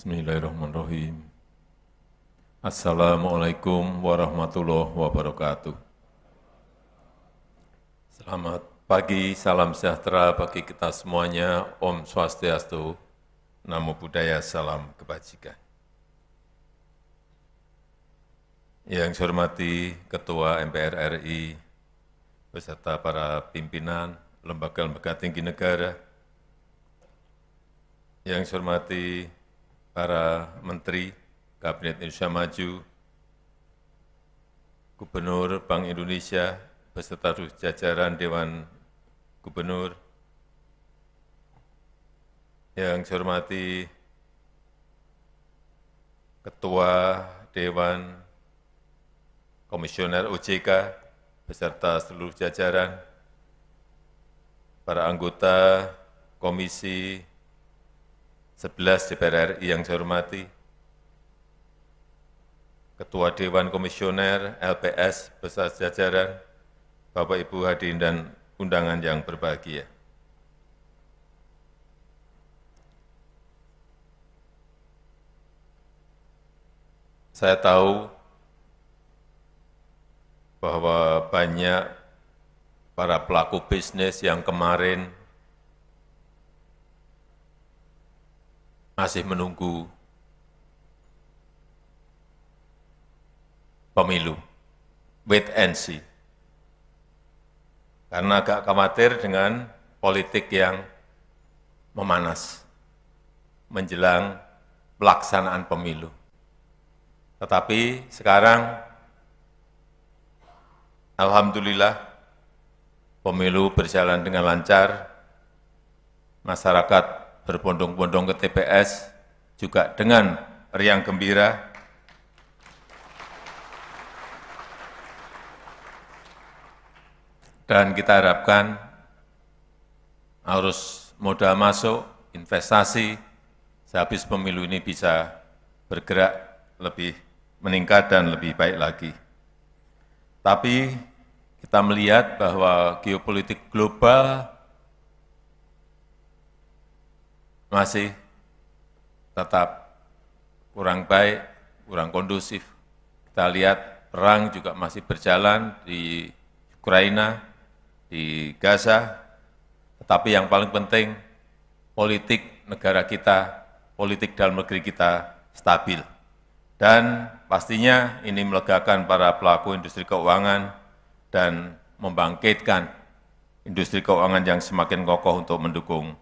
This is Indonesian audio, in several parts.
Bismillahirrahmanirrahim. Assalamualaikum warahmatullahi wabarakatuh. Selamat pagi, salam sejahtera bagi kita semuanya. Om Swastiastu, Namo Buddhaya, salam kebajikan. Yang saya hormati Ketua MPR RI, beserta para pimpinan lembaga-lembaga tinggi negara, yang saya hormati para menteri Kabinet Indonesia Maju, Gubernur Bank Indonesia, beserta seluruh jajaran Dewan Gubernur, yang saya hormati Ketua Dewan Komisioner OJK beserta seluruh jajaran, para anggota Komisi sebelas DPR RI yang saya hormati, Ketua Dewan Komisioner LPS Besar jajaran, Bapak Ibu hadirin dan undangan yang berbahagia. Saya tahu bahwa banyak para pelaku bisnis yang kemarin masih menunggu pemilu, wait and see. Karena agak khawatir dengan politik yang memanas menjelang pelaksanaan pemilu. Tetapi sekarang, Alhamdulillah, pemilu berjalan dengan lancar, masyarakat berbondong-bondong ke TPS juga dengan riang gembira. Dan kita harapkan arus modal masuk, investasi, sehabis pemilu ini bisa bergerak lebih meningkat dan lebih baik lagi. Tapi kita melihat bahwa geopolitik global masih tetap kurang baik, kurang kondusif. Kita lihat perang juga masih berjalan di Ukraina, di Gaza, tetapi yang paling penting politik negara kita, politik dalam negeri kita stabil. Dan pastinya ini melegakan para pelaku industri keuangan dan membangkitkan industri keuangan yang semakin kokoh untuk mendukung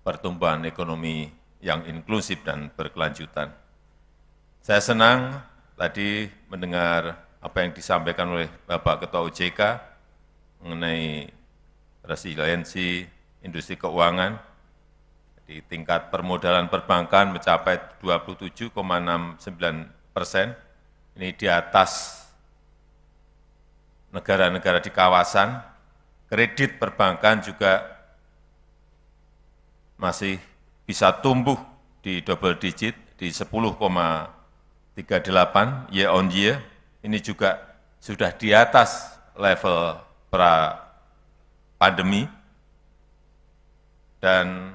pertumbuhan ekonomi yang inklusif dan berkelanjutan. Saya senang tadi mendengar apa yang disampaikan oleh Bapak Ketua OJK mengenai resiliensi industri keuangan di tingkat permodalan perbankan mencapai 27,69 persen. Ini di atas negara-negara di kawasan. Kredit perbankan juga masih bisa tumbuh di double digit di 10,38 year on year. Ini juga sudah di atas level pra pandemi dan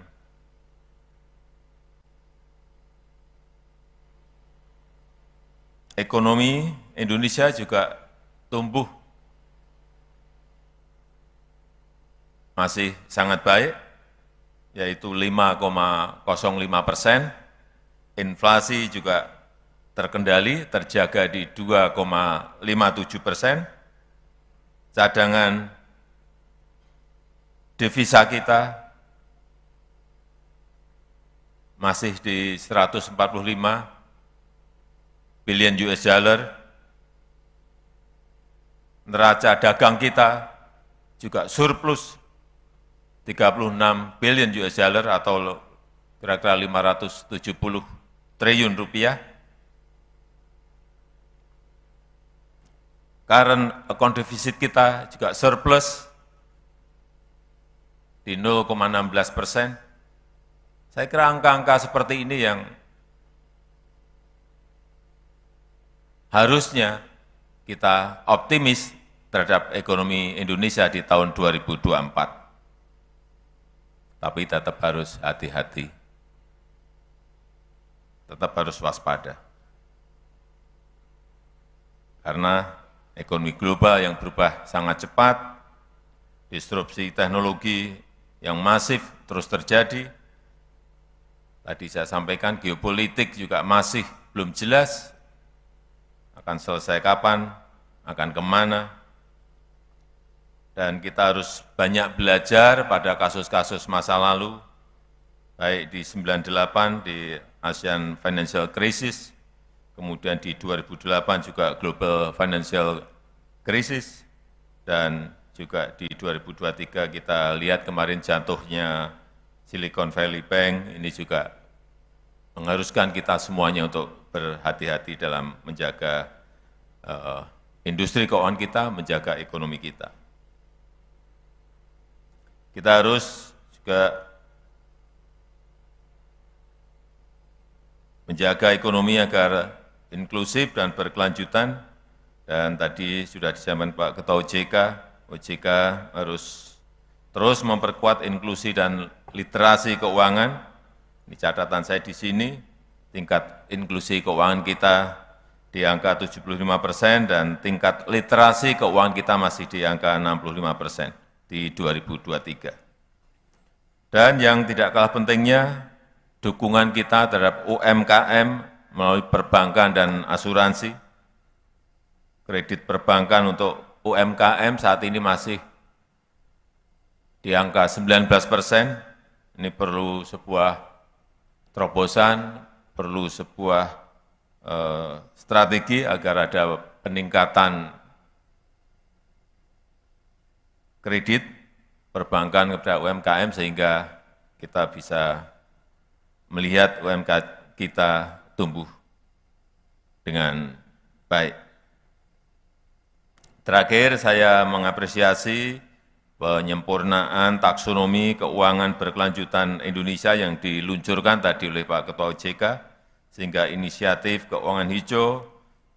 ekonomi Indonesia juga tumbuh masih sangat baik yaitu 5,05 persen, inflasi juga terkendali, terjaga di 2,57 persen, cadangan devisa kita masih di 145 billion US dollar. Neraca dagang kita juga surplus 36 billion US dollar atau kira-kira 570 triliun rupiah. karena account deficit kita juga surplus di 0,16 persen. Saya kira angka-angka seperti ini yang harusnya kita optimis terhadap ekonomi Indonesia di tahun 2024 tapi tetap harus hati-hati. Tetap harus waspada. Karena ekonomi global yang berubah sangat cepat, disrupsi teknologi yang masif terus terjadi. Tadi saya sampaikan geopolitik juga masih belum jelas akan selesai kapan, akan kemana, dan kita harus banyak belajar pada kasus-kasus masa lalu, baik di 98 di ASEAN Financial Crisis, kemudian di 2008 juga Global Financial Crisis, dan juga di 2023 kita lihat kemarin jatuhnya Silicon Valley Bank, ini juga mengharuskan kita semuanya untuk berhati-hati dalam menjaga uh, industri keuangan kita, menjaga ekonomi kita. Kita harus juga menjaga ekonomi agar inklusif dan berkelanjutan. Dan tadi sudah disampaikan Pak Ketua OJK, OJK harus terus memperkuat inklusi dan literasi keuangan. Ini catatan saya di sini, tingkat inklusi keuangan kita di angka 75 persen dan tingkat literasi keuangan kita masih di angka 65 persen di 2023. Dan yang tidak kalah pentingnya, dukungan kita terhadap UMKM melalui perbankan dan asuransi. Kredit perbankan untuk UMKM saat ini masih di angka 19 persen, ini perlu sebuah terobosan, perlu sebuah eh, strategi agar ada peningkatan kredit perbankan kepada UMKM sehingga kita bisa melihat UMKM kita tumbuh dengan baik. Terakhir, saya mengapresiasi penyempurnaan taksonomi keuangan berkelanjutan Indonesia yang diluncurkan tadi oleh Pak Ketua OJK, sehingga inisiatif keuangan hijau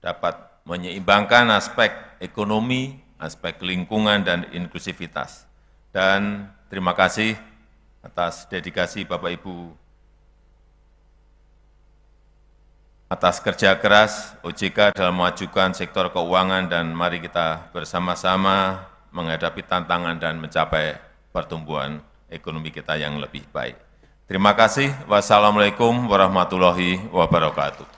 dapat menyeimbangkan aspek ekonomi, aspek lingkungan dan inklusivitas. Dan terima kasih atas dedikasi Bapak Ibu atas kerja keras OJK dalam memajukan sektor keuangan dan mari kita bersama-sama menghadapi tantangan dan mencapai pertumbuhan ekonomi kita yang lebih baik. Terima kasih. Wassalamualaikum warahmatullahi wabarakatuh.